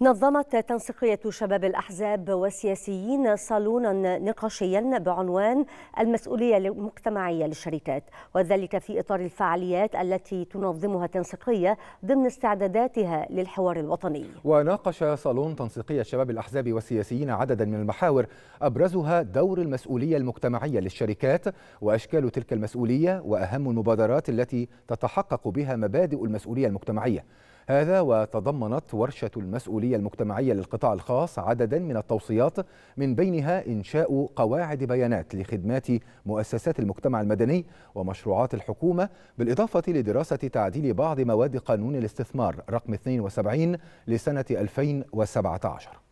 نظمت تنسيقية شباب الأحزاب والسياسيين صالونا نقاشيا بعنوان المسؤولية المجتمعية للشركات وذلك في إطار الفعاليات التي تنظمها التنسيقية ضمن استعداداتها للحوار الوطني وناقش صالون تنسيقية شباب الأحزاب والسياسيين عددا من المحاور أبرزها دور المسؤولية المجتمعية للشركات وأشكال تلك المسؤولية وأهم المبادرات التي تتحقق بها مبادئ المسؤولية المجتمعية هذا وتضمنت ورشة المسؤولية المجتمعية للقطاع الخاص عددا من التوصيات من بينها إنشاء قواعد بيانات لخدمات مؤسسات المجتمع المدني ومشروعات الحكومة بالإضافة لدراسة تعديل بعض مواد قانون الاستثمار رقم 72 لسنة 2017